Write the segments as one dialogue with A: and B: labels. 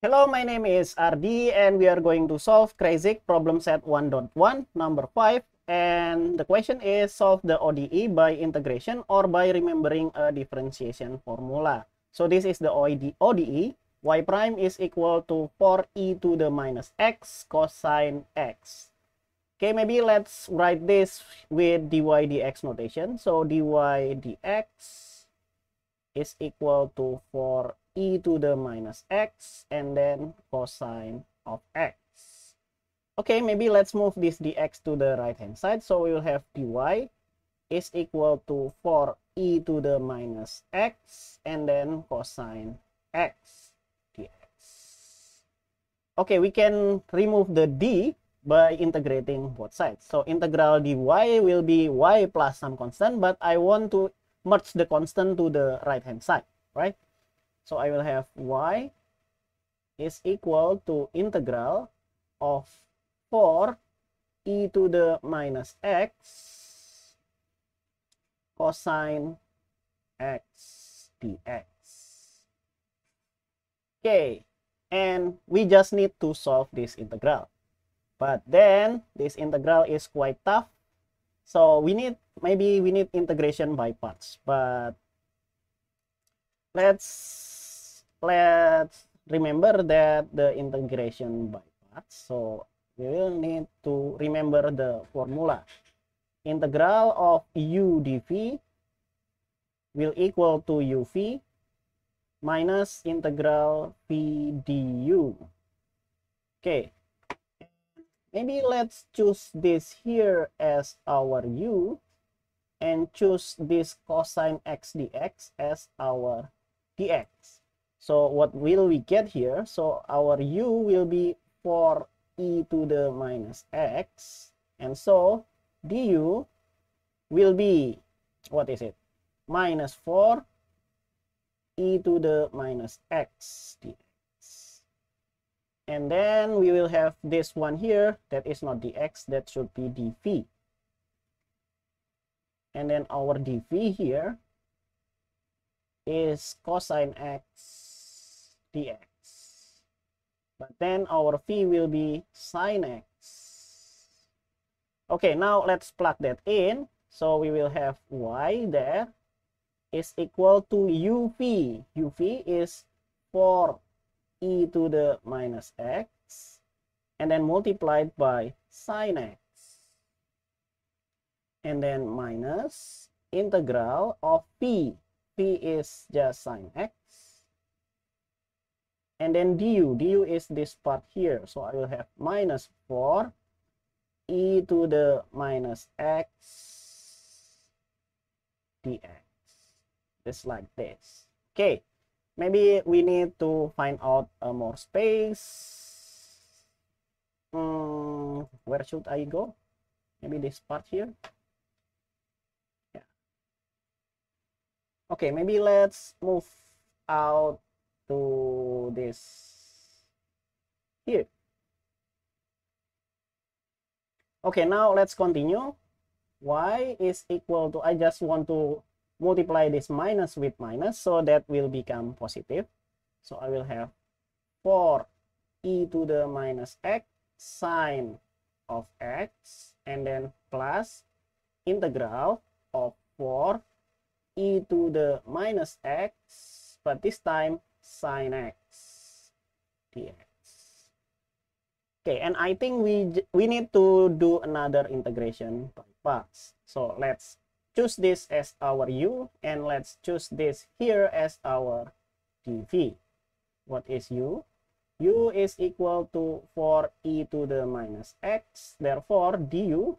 A: Hello, my name is RD and we are going to solve Crazy problem set 1.1, number 5. And the question is solve the ODE by integration or by remembering a differentiation formula. So this is the ODE. y prime is equal to 4e to the minus x cosine x. Okay, maybe let's write this with dy dx notation. So dy dx is equal to 4 e to the minus x and then cosine of x. Okay, maybe let's move this dx to the right hand side. So we will have dy is equal to 4e to the minus x and then cosine x dx. Okay, we can remove the d by integrating both sides. So integral dy will be y plus some constant, but I want to merge the constant to the right hand side, right? So I will have y is equal to integral of 4 e to the minus x cosine x dx. Okay, and we just need to solve this integral. But then this integral is quite tough. So we need, maybe we need integration by parts, but let's let's remember that the integration by parts. So we will need to remember the formula. Integral of u dv will equal to uv minus integral p du. Okay, maybe let's choose this here as our u and choose this cosine x dx as our dx. So what will we get here? So our u will be 4 e to the minus x. And so du will be, what is it? Minus 4 e to the minus x dx. And then we will have this one here. That is not dx. That should be dv. And then our dv here is cosine x dx. But then our phi will be sine x. Okay, now let's plug that in. So we will have y there is equal to uv. uv is 4 e to the minus x and then multiplied by sine x and then minus integral of p p is just sine x and then du du is this part here so i will have minus 4 e to the minus x dx just like this okay maybe we need to find out a uh, more space mm, where should i go maybe this part here yeah okay maybe let's move out to this here. Okay, now let's continue. y is equal to, I just want to multiply this minus with minus, so that will become positive. So I will have 4 e to the minus x sine of x, and then plus integral of 4 e to the minus x, but this time sine x dx. Okay, and I think we, we need to do another integration by parts. So let's choose this as our u and let's choose this here as our dv. What is u? u is equal to 4e to the minus x. Therefore, du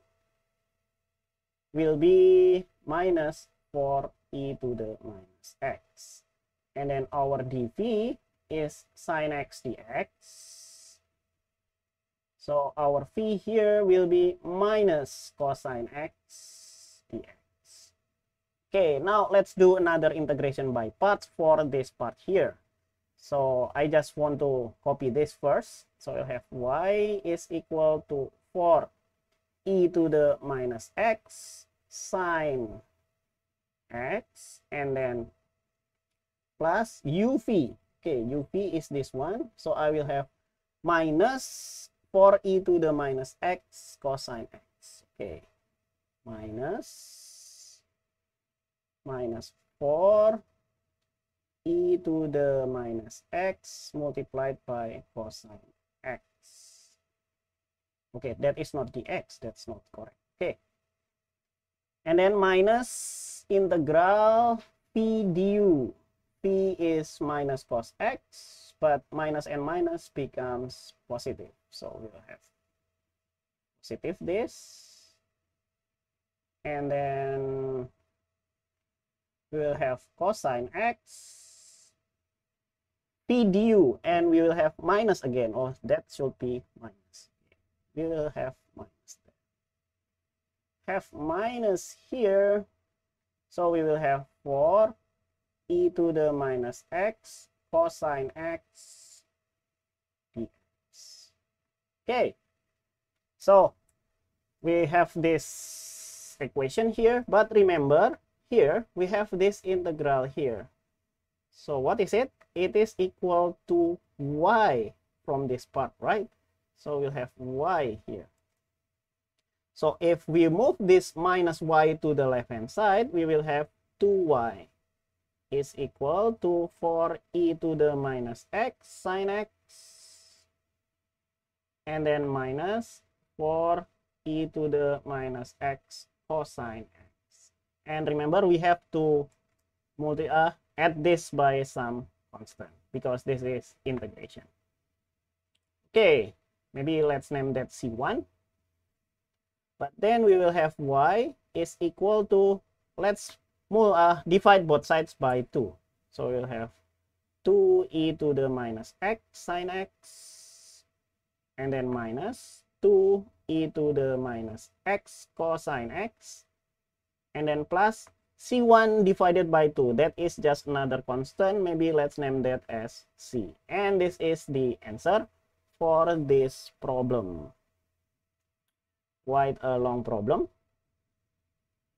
A: will be minus 4e to the minus x and then our dv is sine x dx so our v here will be minus cosine x dx okay now let's do another integration by parts for this part here so i just want to copy this first so i have y is equal to 4 e to the minus x sine x and then plus UV. Okay, UV is this one. So I will have minus 4e to the minus x cosine x. Okay, minus minus 4 e to the minus x multiplied by cosine x. Okay, that is not the x. That's not correct. Okay. And then minus integral p du p is minus cos x, but minus and minus becomes positive. So we will have positive this, and then we will have cosine x p du, and we will have minus again, or oh, that should be minus. We will have minus. There. Have minus here, so we will have 4 e to the minus x cosine x dx. Okay, so we have this equation here, but remember here we have this integral here. So what is it? It is equal to y from this part, right? So we'll have y here. So if we move this minus y to the left hand side, we will have 2y is equal to 4e to the minus x sine x and then minus 4e to the minus x cosine x. And remember we have to multi uh, add this by some constant because this is integration. Okay, maybe let's name that C1. But then we will have y is equal to, let's uh, divide both sides by 2 so we'll have 2e to the minus x sine x and then minus 2e to the minus x cosine x and then plus c1 divided by 2 that is just another constant maybe let's name that as c and this is the answer for this problem quite a long problem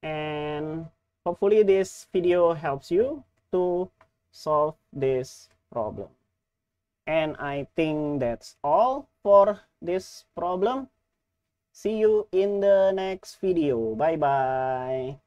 A: and Hopefully this video helps you to solve this problem. And I think that's all for this problem. See you in the next video. Bye-bye.